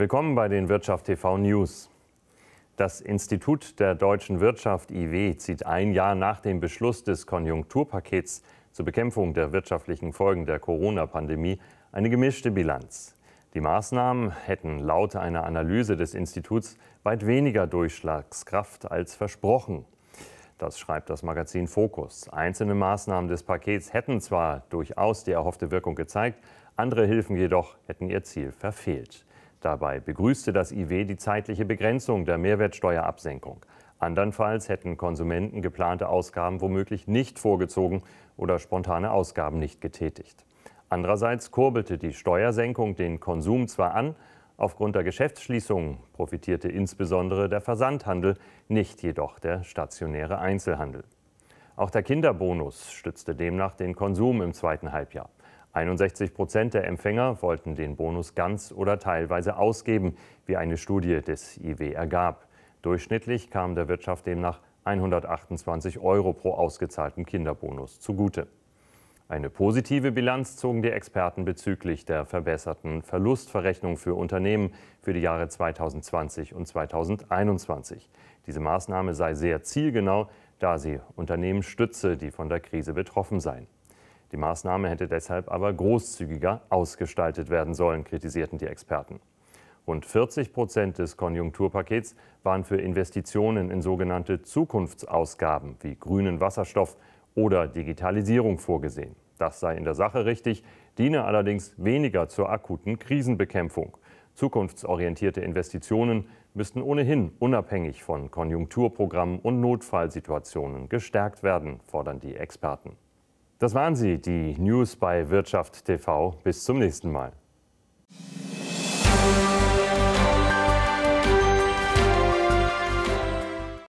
Willkommen bei den Wirtschaft TV News. Das Institut der deutschen Wirtschaft IW zieht ein Jahr nach dem Beschluss des Konjunkturpakets zur Bekämpfung der wirtschaftlichen Folgen der Corona-Pandemie eine gemischte Bilanz. Die Maßnahmen hätten laut einer Analyse des Instituts weit weniger Durchschlagskraft als versprochen. Das schreibt das Magazin Focus. Einzelne Maßnahmen des Pakets hätten zwar durchaus die erhoffte Wirkung gezeigt, andere Hilfen jedoch hätten ihr Ziel verfehlt. Dabei begrüßte das IW die zeitliche Begrenzung der Mehrwertsteuerabsenkung. Andernfalls hätten Konsumenten geplante Ausgaben womöglich nicht vorgezogen oder spontane Ausgaben nicht getätigt. Andererseits kurbelte die Steuersenkung den Konsum zwar an, aufgrund der Geschäftsschließungen profitierte insbesondere der Versandhandel, nicht jedoch der stationäre Einzelhandel. Auch der Kinderbonus stützte demnach den Konsum im zweiten Halbjahr. 61 Prozent der Empfänger wollten den Bonus ganz oder teilweise ausgeben, wie eine Studie des IW ergab. Durchschnittlich kam der Wirtschaft demnach 128 Euro pro ausgezahlten Kinderbonus zugute. Eine positive Bilanz zogen die Experten bezüglich der verbesserten Verlustverrechnung für Unternehmen für die Jahre 2020 und 2021. Diese Maßnahme sei sehr zielgenau, da sie Unternehmen stütze, die von der Krise betroffen seien. Die Maßnahme hätte deshalb aber großzügiger ausgestaltet werden sollen, kritisierten die Experten. Rund 40 Prozent des Konjunkturpakets waren für Investitionen in sogenannte Zukunftsausgaben wie grünen Wasserstoff oder Digitalisierung vorgesehen. Das sei in der Sache richtig, diene allerdings weniger zur akuten Krisenbekämpfung. Zukunftsorientierte Investitionen müssten ohnehin unabhängig von Konjunkturprogrammen und Notfallsituationen gestärkt werden, fordern die Experten. Das waren sie, die News bei Wirtschaft TV. Bis zum nächsten Mal.